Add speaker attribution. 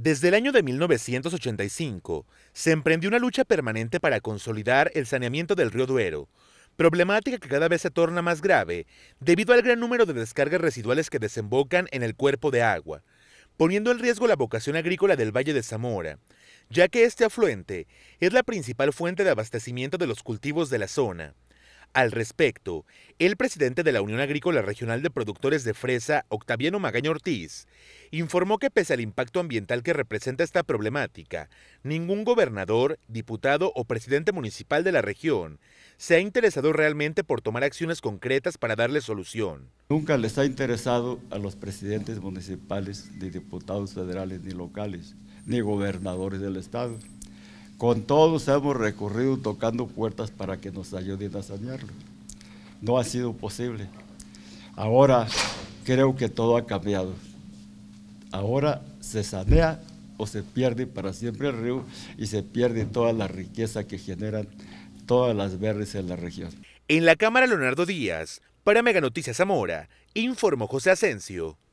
Speaker 1: Desde el año de 1985 se emprendió una lucha permanente para consolidar el saneamiento del río Duero, problemática que cada vez se torna más grave debido al gran número de descargas residuales que desembocan en el cuerpo de agua, poniendo en riesgo la vocación agrícola del Valle de Zamora, ya que este afluente es la principal fuente de abastecimiento de los cultivos de la zona. Al respecto, el presidente de la Unión Agrícola Regional de Productores de Fresa, Octaviano Magaño Ortiz, informó que pese al impacto ambiental que representa esta problemática, ningún gobernador, diputado o presidente municipal de la región se ha interesado realmente por tomar acciones concretas para darle solución.
Speaker 2: Nunca les ha interesado a los presidentes municipales, ni diputados federales, ni locales, ni gobernadores del Estado. Con todos hemos recorrido tocando puertas para que nos ayuden a sanearlo. No ha sido posible. Ahora creo que todo ha cambiado. Ahora se sanea o se pierde para siempre el río y se pierde toda la riqueza que generan todas las verdes en la región. En la Cámara Leonardo Díaz,
Speaker 1: para Mega Noticias Zamora, informó José Asensio.